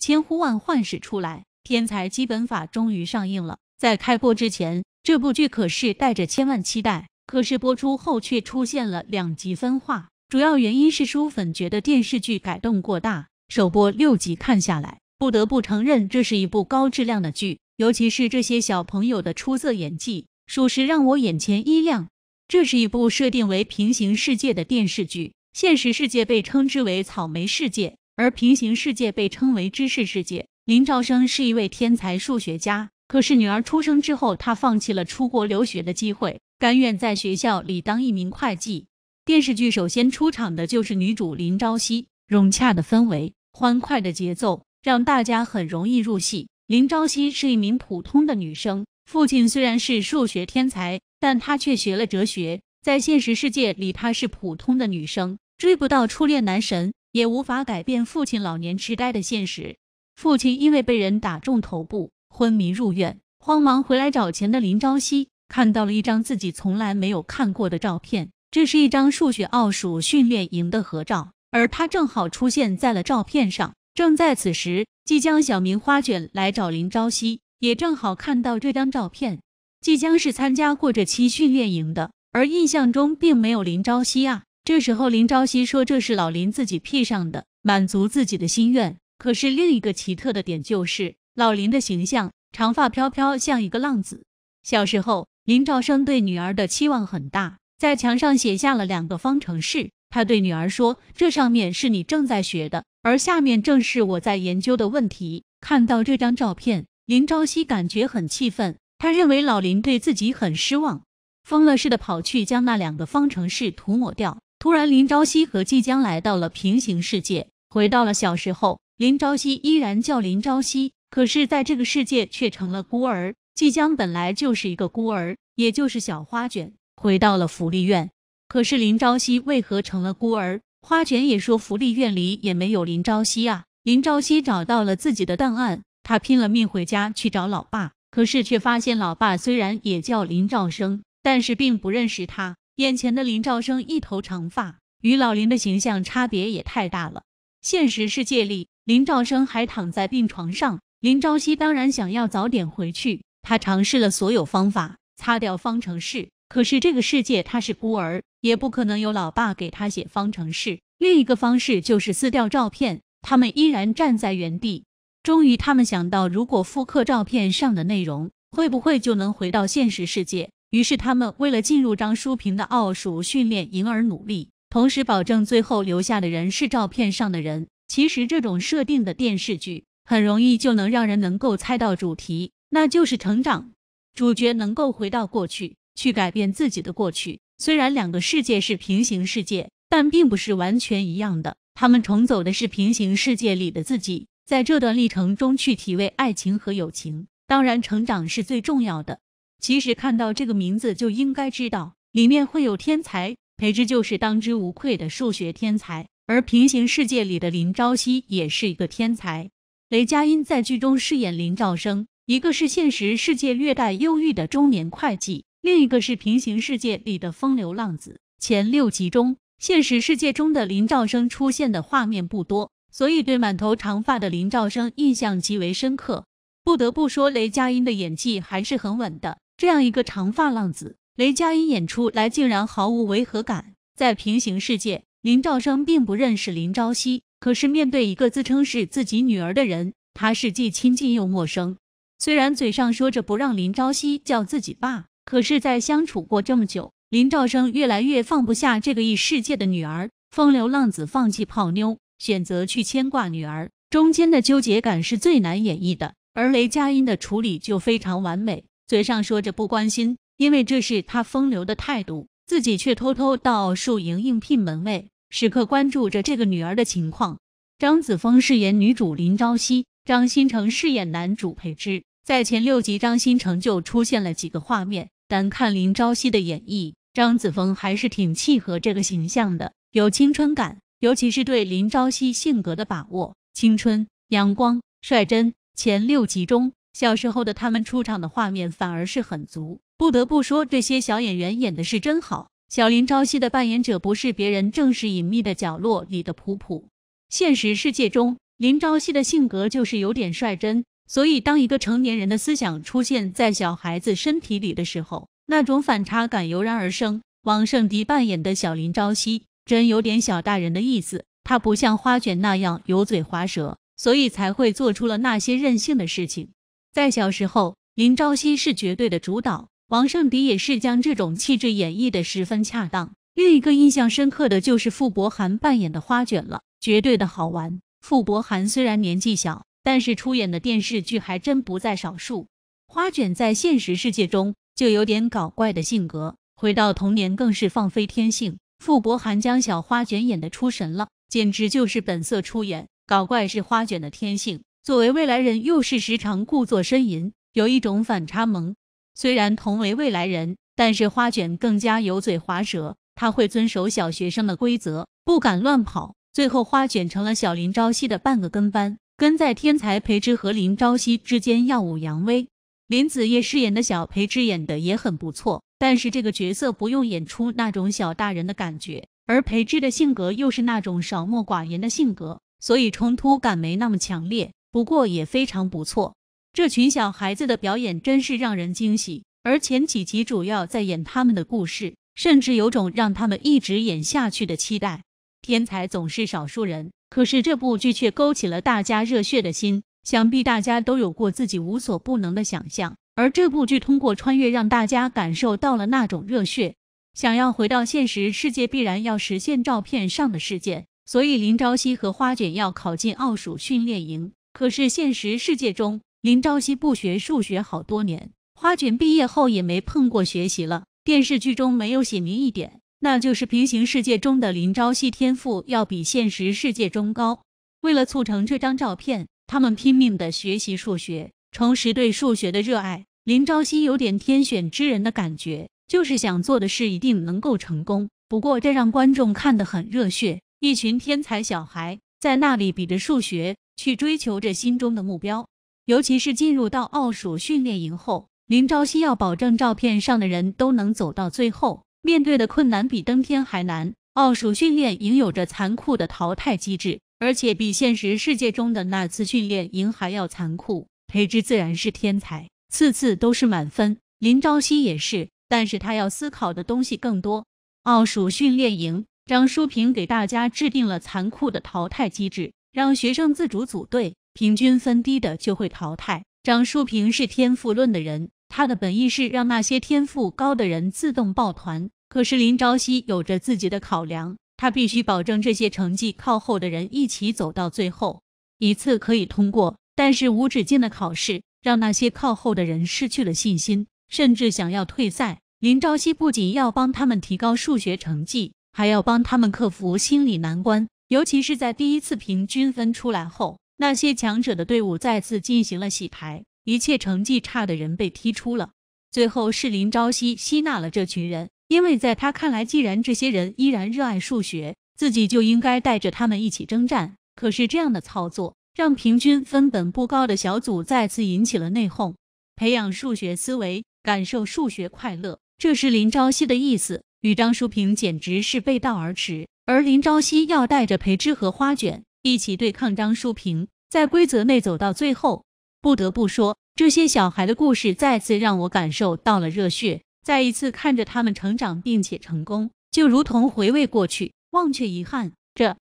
千呼万唤始出来，《天才基本法》终于上映了。在开播之前，这部剧可是带着千万期待，可是播出后却出现了两极分化。主要原因是书粉觉得电视剧改动过大。首播六集看下来，不得不承认这是一部高质量的剧，尤其是这些小朋友的出色演技，属实让我眼前一亮。这是一部设定为平行世界的电视剧，现实世界被称之为“草莓世界”。而平行世界被称为知识世界。林兆生是一位天才数学家，可是女儿出生之后，他放弃了出国留学的机会，甘愿在学校里当一名会计。电视剧首先出场的就是女主林朝夕。融洽的氛围，欢快的节奏，让大家很容易入戏。林朝夕是一名普通的女生，父亲虽然是数学天才，但她却学了哲学。在现实世界里，她是普通的女生，追不到初恋男神。也无法改变父亲老年痴呆的现实。父亲因为被人打中头部昏迷入院，慌忙回来找钱的林朝夕看到了一张自己从来没有看过的照片，这是一张数学奥数训练营的合照，而他正好出现在了照片上。正在此时，即将小明花卷来找林朝夕，也正好看到这张照片。即将是参加过这期训练营的，而印象中并没有林朝夕啊。这时候，林朝夕说：“这是老林自己 P 上的，满足自己的心愿。”可是另一个奇特的点就是老林的形象，长发飘飘，像一个浪子。小时候，林兆生对女儿的期望很大，在墙上写下了两个方程式。他对女儿说：“这上面是你正在学的，而下面正是我在研究的问题。”看到这张照片，林朝夕感觉很气愤，他认为老林对自己很失望，疯了似的跑去将那两个方程式涂抹掉。突然，林朝夕和季江来到了平行世界，回到了小时候。林朝夕依然叫林朝夕，可是在这个世界却成了孤儿。季江本来就是一个孤儿，也就是小花卷，回到了福利院。可是林朝夕为何成了孤儿？花卷也说福利院里也没有林朝夕啊。林朝夕找到了自己的档案，他拼了命回家去找老爸，可是却发现老爸虽然也叫林兆生，但是并不认识他。眼前的林兆生一头长发，与老林的形象差别也太大了。现实世界里，林兆生还躺在病床上。林朝夕当然想要早点回去，她尝试了所有方法，擦掉方程式，可是这个世界他是孤儿，也不可能有老爸给他写方程式。另一个方式就是撕掉照片。他们依然站在原地。终于，他们想到，如果复刻照片上的内容，会不会就能回到现实世界？于是他们为了进入张淑萍的奥数训练营而努力，同时保证最后留下的人是照片上的人。其实这种设定的电视剧很容易就能让人能够猜到主题，那就是成长。主角能够回到过去，去改变自己的过去。虽然两个世界是平行世界，但并不是完全一样的。他们重走的是平行世界里的自己，在这段历程中去体味爱情和友情。当然，成长是最重要的。其实看到这个名字就应该知道，里面会有天才裴之，就是当之无愧的数学天才。而平行世界里的林朝夕也是一个天才。雷佳音在剧中饰演林兆生，一个是现实世界略带忧郁的中年会计，另一个是平行世界里的风流浪子。前六集中，现实世界中的林兆生出现的画面不多，所以对满头长发的林兆生印象极为深刻。不得不说，雷佳音的演技还是很稳的。这样一个长发浪子雷佳音演出来竟然毫无违和感。在平行世界，林兆生并不认识林朝夕，可是面对一个自称是自己女儿的人，他是既亲近又陌生。虽然嘴上说着不让林朝夕叫自己爸，可是，在相处过这么久，林兆生越来越放不下这个异世界的女儿。风流浪子放弃泡妞，选择去牵挂女儿，中间的纠结感是最难演绎的，而雷佳音的处理就非常完美。嘴上说着不关心，因为这是他风流的态度，自己却偷偷到树营应聘门卫，时刻关注着这个女儿的情况。张子枫饰演女主林朝夕，张新成饰演男主裴之。在前六集，张新成就出现了几个画面，但看林朝夕的演绎，张子枫还是挺契合这个形象的，有青春感，尤其是对林朝夕性格的把握，青春、阳光、率真。前六集中。小时候的他们出场的画面反而是很足，不得不说这些小演员演的是真好。小林朝夕的扮演者不是别人，正是《隐秘的角落》里的普普。现实世界中，林朝夕的性格就是有点率真，所以当一个成年人的思想出现在小孩子身体里的时候，那种反差感油然而生。王圣迪扮演的小林朝夕真有点小大人的意思，他不像花卷那样油嘴滑舌，所以才会做出了那些任性的事情。在小时候，林朝夕是绝对的主导，王圣迪也是将这种气质演绎的十分恰当。另一个印象深刻的就是傅博涵扮演的花卷了，绝对的好玩。傅博涵虽然年纪小，但是出演的电视剧还真不在少数。花卷在现实世界中就有点搞怪的性格，回到童年更是放飞天性。傅博涵将小花卷演的出神了，简直就是本色出演，搞怪是花卷的天性。作为未来人，又是时常故作呻吟，有一种反差萌。虽然同为未来人，但是花卷更加油嘴滑舌。他会遵守小学生的规则，不敢乱跑。最后，花卷成了小林朝夕的半个跟班，跟在天才裴之和林朝夕之间耀武扬威。林子叶饰演的小裴之演的也很不错，但是这个角色不用演出那种小大人的感觉。而裴之的性格又是那种少默寡言的性格，所以冲突感没那么强烈。不过也非常不错，这群小孩子的表演真是让人惊喜。而前几集主要在演他们的故事，甚至有种让他们一直演下去的期待。天才总是少数人，可是这部剧却勾起了大家热血的心。想必大家都有过自己无所不能的想象，而这部剧通过穿越让大家感受到了那种热血。想要回到现实世界，必然要实现照片上的事件，所以林朝夕和花卷要考进奥数训练营。可是现实世界中，林朝夕不学数学好多年，花卷毕业后也没碰过学习了。电视剧中没有写明一点，那就是平行世界中的林朝夕天赋要比现实世界中高。为了促成这张照片，他们拼命的学习数学，重拾对数学的热爱。林朝夕有点天选之人的感觉，就是想做的事一定能够成功。不过这让观众看得很热血，一群天才小孩。在那里比着数学，去追求着心中的目标。尤其是进入到奥数训练营后，林朝夕要保证照片上的人都能走到最后。面对的困难比登天还难。奥数训练营有着残酷的淘汰机制，而且比现实世界中的那次训练营还要残酷。裴之自然是天才，次次都是满分。林朝夕也是，但是他要思考的东西更多。奥数训练营。张淑萍给大家制定了残酷的淘汰机制，让学生自主组队，平均分低的就会淘汰。张淑萍是天赋论的人，他的本意是让那些天赋高的人自动抱团。可是林朝夕有着自己的考量，他必须保证这些成绩靠后的人一起走到最后一次可以通过。但是无止境的考试让那些靠后的人失去了信心，甚至想要退赛。林朝夕不仅要帮他们提高数学成绩。还要帮他们克服心理难关，尤其是在第一次平均分出来后，那些强者的队伍再次进行了洗牌，一切成绩差的人被踢出了。最后是林朝夕吸纳了这群人，因为在他看来，既然这些人依然热爱数学，自己就应该带着他们一起征战。可是这样的操作，让平均分本不高的小组再次引起了内讧。培养数学思维，感受数学快乐，这是林朝夕的意思。与张淑萍简直是背道而驰，而林朝夕要带着裴之和花卷一起对抗张淑萍，在规则内走到最后。不得不说，这些小孩的故事再次让我感受到了热血。再一次看着他们成长并且成功，就如同回味过去，忘却遗憾。这。